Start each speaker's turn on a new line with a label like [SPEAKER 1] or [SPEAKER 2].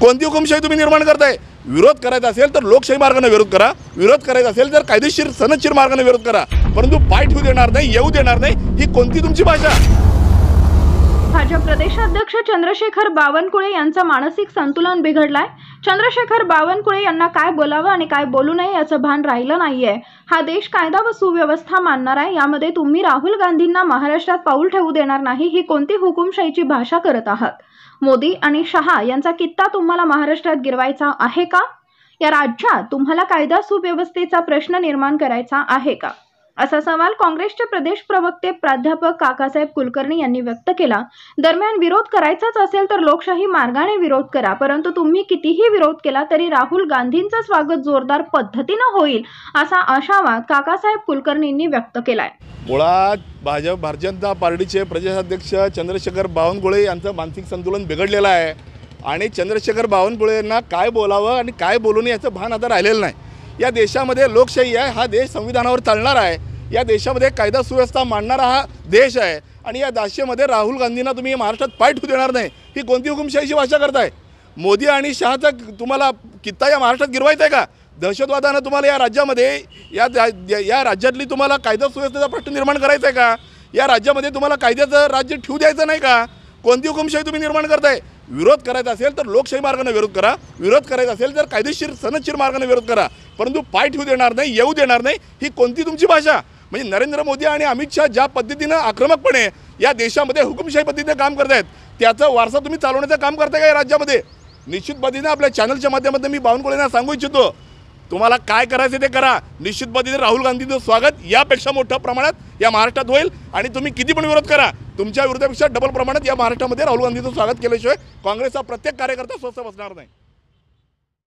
[SPEAKER 1] कोणती हुकुमशाही तुम्ही निर्माण करताय विरोध करायचा असेल तर लोकशाही मार्गाने विरोध करा विरोध करायचा असेल तर कायदेशीर सनदशीर मार्गाने विरोध करा परंतु पाय ठेवू देणार नाही येऊ देणार नाही ही कोणती तुमची भाषा
[SPEAKER 2] अध्यक्ष चंद्रशेखर बावनकुळे यांचा मानसिक संतुलन बिघडलाय चंद्रशेखर बावनकुळे यांना काय बोलावं आणि काय बोलू नये याचं भान राहिलं नाहीये हा देश कायदा व सुव्यवस्था मानणार आहे यामध्ये तुम्ही राहुल गांधींना महाराष्ट्रात पाऊल ठेवू देणार नाही ही कोणती हुकुमशाहीची भाषा करत आहात मोदी आणि शहा यांचा कित्ता तुम्हाला महाराष्ट्रात गिरवायचा आहे का या राज्यात तुम्हाला कायदा सुव्यवस्थेचा प्रश्न निर्माण करायचा आहे का असा सवाल काँग्रेसचे प्रदेश प्रवक्ते प्राध्यापक काकासाहेब कुलकर्णी यांनी व्यक्त केला दरम्यान विरोध करायचाच असेल तर लोकशाही मार्गाने विरोध करा परंतु तुम्ही कितीही विरोध केला तरी राहुल गांधींचं स्वागत जोरदार पद्धतीनं होईल असा आशावाद काकासाहेब कुलकर्णींनी व्यक्त केलाय
[SPEAKER 1] मुळात भाजप भारतीय जनता पार्टीचे प्रदेशाध्यक्ष चंद्रशेखर बावनकुळे यांचं मानसिक संतुलन बिघडलेलं आहे आणि चंद्रशेखर बावनकुळे यांना काय बोलावं आणि काय बोलू याचं भान आता राहिलेलं नाही या देशामध्ये लोकशाही आहे हा देश संविधानावर चालणार आहे या देशामध्ये कायदा सुव्यवस्था मांडणारा हा देश आहे आणि या दाशेमध्ये राहुल गांधींना तुम्ही महाराष्ट्रात पाय ठू देणार नाही ही कोणती हुकुमशाहीची भाषा करताय मोदी आणि शहाचा तुम्हाला कित्ता या महाराष्ट्रात गिरवायचा आहे का दहशतवादानं तुम्हाला या राज्यामध्ये या या राज्यातली तुम्हाला कायदा सुव्यवस्थेचा प्रश्न निर्माण करायचा आहे का या राज्यामध्ये तुम्हाला कायद्याचं राज्य ठेवू द्यायचं नाही का कोणती हुकुमशाही तुम्ही निर्माण करताय विरोध करायचा असेल तर लोकशाही मार्गाने विरोध करा विरोध करायचा असेल तर कायदेशीर सनदशीर मार्गाने विरोध करा परंतु पाय ठेवू देणार नाही येऊ देणार नाही ही कोणती तुमची भाषा म्हणजे नरेंद्र मोदी आणि अमित शहा ज्या पद्धतीनं आक्रमकपणे या देशामध्ये हुकुमशाही पद्धतीने काम करत आहेत त्याचा वारसा तुम्ही चालवण्याचं काम करताय का या राज्यामध्ये निश्चित पद्धतीनं आपल्या चॅनलच्या माध्यमातून मी बावनकुळेंना सांगू इच्छितो तुम्हाला काय करायचं ते करा निश्चित पद्धतीने राहुल गांधीचं स्वागत यापेक्षा मोठ्या प्रमाणात या महाराष्ट्रात होईल आणि तुम्ही किती पण विरोध करा तुमच्या विरोधापेक्षा डबल प्रमाणात या महाराष्ट्रामध्ये राहुल गांधीचं स्वागत केल्याशिवाय काँग्रेसचा प्रत्येक कार्यकर्ता स्वस्त बसणार नाही